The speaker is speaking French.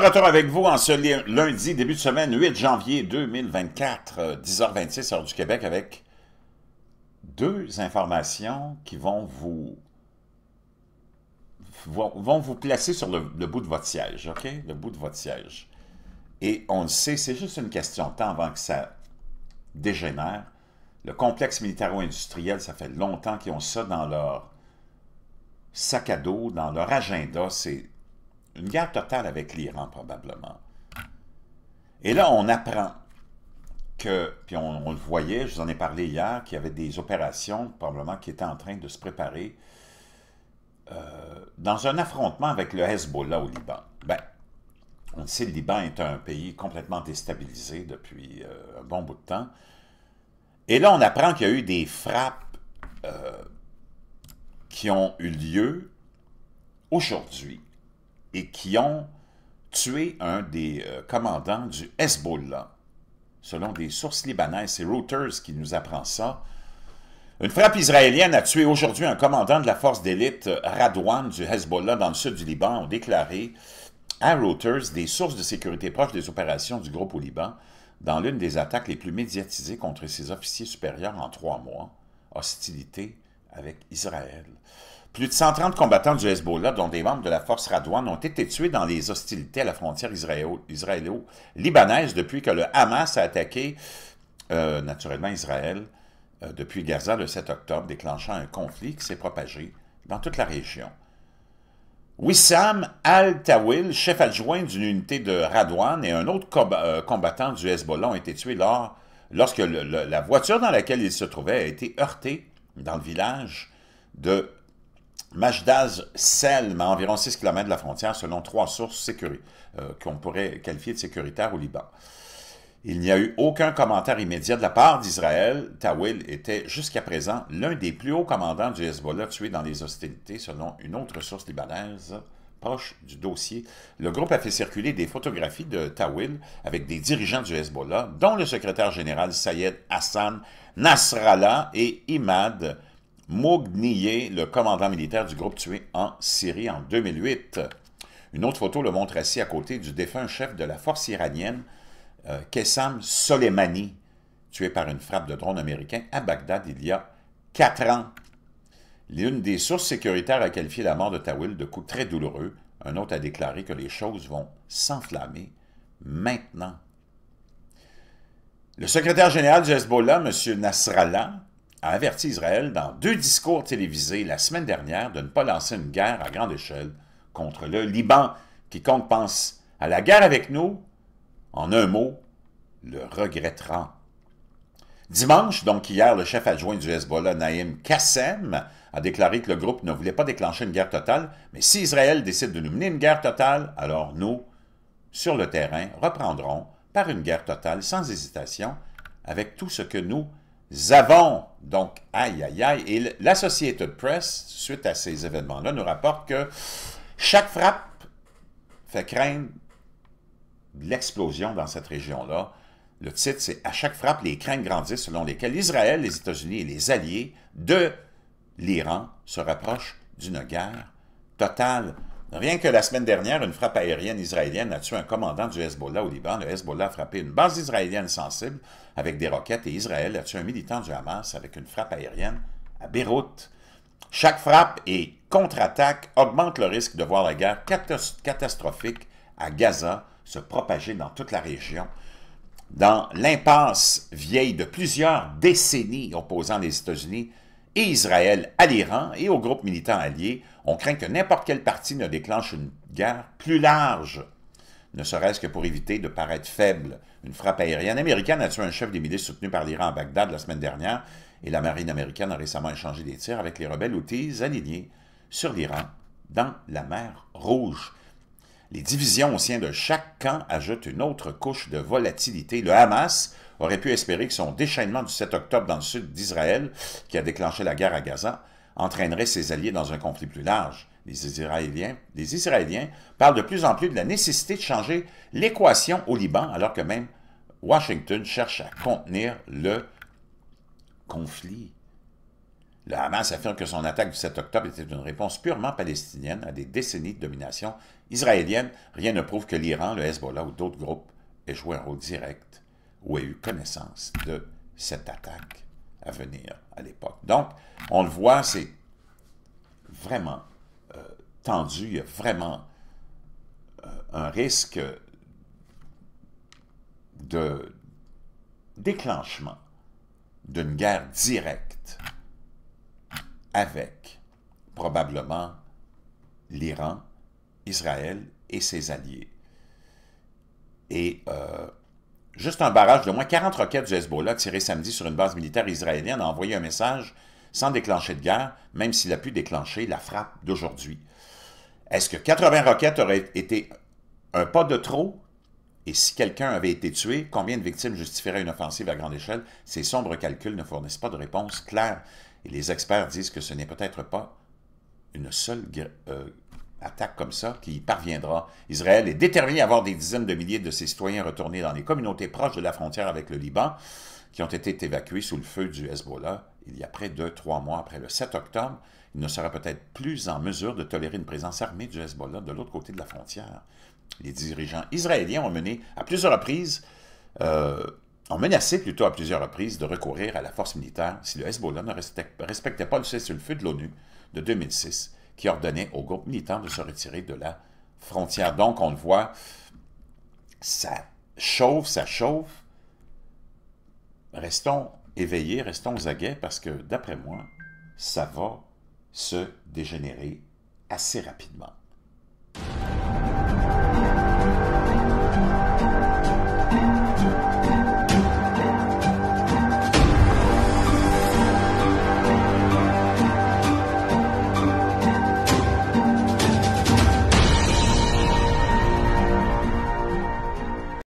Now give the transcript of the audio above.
de retour avec vous en ce lundi, début de semaine, 8 janvier 2024, 10h26, euh, heure du Québec, avec deux informations qui vont vous, vont, vous placer sur le, bout de votre siège, OK? Le bout de votre siège. Et on le sait, c'est juste une question de temps avant que ça dégénère. Le complexe militaro-industriel, ça fait longtemps qu'ils ont ça dans leur sac à dos, dans leur agenda, c'est une guerre totale avec l'Iran, probablement. Et là, on apprend que, puis on, le voyait, je vous en ai parlé hier, qu'il y avait des opérations, probablement, qui étaient en train de se préparer euh, dans un affrontement avec le Hezbollah au Liban. Ben, on sait que le Liban est un pays complètement déstabilisé depuis euh, un bon bout de temps. Et là, on apprend qu'il y a eu des frappes euh, qui ont eu lieu aujourd'hui et qui ont tué un des euh, commandants du Hezbollah. Selon des sources libanaises, c'est Reuters qui nous apprend ça. Une frappe israélienne a tué aujourd'hui un commandant de la force d'élite euh, Radouane du Hezbollah dans le sud du Liban, ont déclaré à Reuters des sources de sécurité proches des opérations du groupe au Liban dans l'une des attaques les plus médiatisées contre ses officiers supérieurs en trois mois, hostilité avec Israël. Plus de 130 combattants du Hezbollah, dont des membres de la force radouane, ont été tués dans les hostilités à la frontière israélo-libanaise depuis que le Hamas a attaqué euh, naturellement Israël euh, depuis Gaza le 7 octobre, déclenchant un conflit qui s'est propagé dans toute la région. Wissam Al-Tawil, chef adjoint d'une unité de Radouane et un autre euh, combattant du Hezbollah ont été tués lors, lorsque la voiture dans laquelle ils se trouvaient a été heurtée dans le village de Majdaz Selm, à environ 6 km de la frontière, selon trois sources sécurisées euh, qu'on pourrait qualifier de sécuritaires au Liban. Il n'y a eu aucun commentaire immédiat de la part d'Israël. Tawil était jusqu'à présent l'un des plus hauts commandants du Hezbollah tué dans les hostilités, selon une autre source libanaise proche du dossier. Le groupe a fait circuler des photographies de Tawil avec des dirigeants du Hezbollah, dont le secrétaire général Sayed Hassan Nasrallah et Imad Mougnier, le commandant militaire du groupe tué en Syrie en 2008. Une autre photo le montre assis à côté du défunt chef de la force iranienne, Kessam euh, Soleimani, tué par une frappe de drone américain à Bagdad il y a quatre ans. L'une des sources sécuritaires a qualifié la mort de Tawil de coup très douloureux. Un autre a déclaré que les choses vont s'enflammer maintenant. Le secrétaire général du Hezbollah, M. Nasrallah, a averti Israël dans deux discours télévisés la semaine dernière de ne pas lancer une guerre à grande échelle contre le Liban. qui Quiconque pense à la guerre avec nous, en un mot, le regrettera. Dimanche, donc hier, le chef adjoint du Hezbollah, Naïm Kassem, a déclaré que le groupe ne voulait pas déclencher une guerre totale, mais si Israël décide de nous mener une guerre totale, alors nous, sur le terrain, reprendrons par une guerre totale, sans hésitation, avec tout ce que nous avons donc, aïe, aïe, aïe, et l'Associated Press, suite à ces événements-là, nous rapporte que chaque frappe fait craindre l'explosion dans cette région-là. Le titre, c'est « À chaque frappe, les craintes grandissent selon lesquelles Israël, les États-Unis et les alliés de l'Iran se rapprochent d'une guerre totale ». Rien que la semaine dernière, une frappe aérienne israélienne a tué un commandant du Hezbollah au Liban. Le Hezbollah a frappé une base israélienne sensible avec des roquettes et Israël a tué un militant du Hamas avec une frappe aérienne à Beyrouth. Chaque frappe et contre-attaque augmente le risque de voir la guerre catastrophique à Gaza se propager dans toute la région. Dans l'impasse vieille de plusieurs décennies opposant les États-Unis et Israël à l'Iran et aux groupes militants alliés, on craint que n'importe quelle partie ne déclenche une guerre plus large, ne serait-ce que pour éviter de paraître faible. Une frappe aérienne américaine a tué un chef des milices soutenu par l'Iran à Bagdad la semaine dernière et la marine américaine a récemment échangé des tirs avec les rebelles outils alignés sur l'Iran dans la mer Rouge. Les divisions au sein de chaque camp ajoutent une autre couche de volatilité. Le Hamas, aurait pu espérer que son déchaînement du 7 octobre dans le sud d'Israël, qui a déclenché la guerre à Gaza, entraînerait ses alliés dans un conflit plus large. Les Israéliens, parlent de plus en plus de la nécessité de changer l'équation au Liban, alors que même Washington cherche à contenir le conflit. Le Hamas affirme que son attaque du 7 octobre était une réponse purement palestinienne à des décennies de domination israélienne. Rien ne prouve que l'Iran, le Hezbollah ou d'autres groupes aient joué un rôle direct ou a eu connaissance de cette attaque à venir à l'époque. Donc, on le voit, c'est vraiment euh, tendu, il y a vraiment euh, un risque de déclenchement d'une guerre directe avec probablement l'Iran, Israël et ses alliés. Et euh, Juste un barrage de moins 40 roquettes du Hezbollah tiré samedi sur une base militaire israélienne a envoyé un message sans déclencher de guerre, même s'il a pu déclencher la frappe d'aujourd'hui. Est-ce que 80 roquettes auraient été un pas de trop? Et si quelqu'un avait été tué, combien de victimes justifieraient une offensive à grande échelle? Ces sombres calculs ne fournissent pas de réponse claire. Et les experts disent que ce n'est peut-être pas une seule euh, attaque comme ça qui parviendra. Israël est déterminé à avoir des dizaines de milliers de ses citoyens retournés dans les communautés proches de la frontière avec le Liban, qui ont été évacués sous le feu du Hezbollah il y a près de trois mois, après le 7 octobre. Il ne sera peut-être plus en mesure de tolérer une présence armée du Hezbollah de l'autre côté de la frontière. Les dirigeants israéliens ont mené à plusieurs reprises euh, ont menacé plutôt à plusieurs reprises de recourir à la force militaire si le Hezbollah ne respectait pas le cessez-le-feu de l'ONU de 2006 qui ordonnait au groupe militant de se retirer de la frontière. Donc, on le voit, ça chauffe, ça chauffe. Restons éveillés, restons aux aguets, parce que, d'après moi, ça va se dégénérer assez rapidement.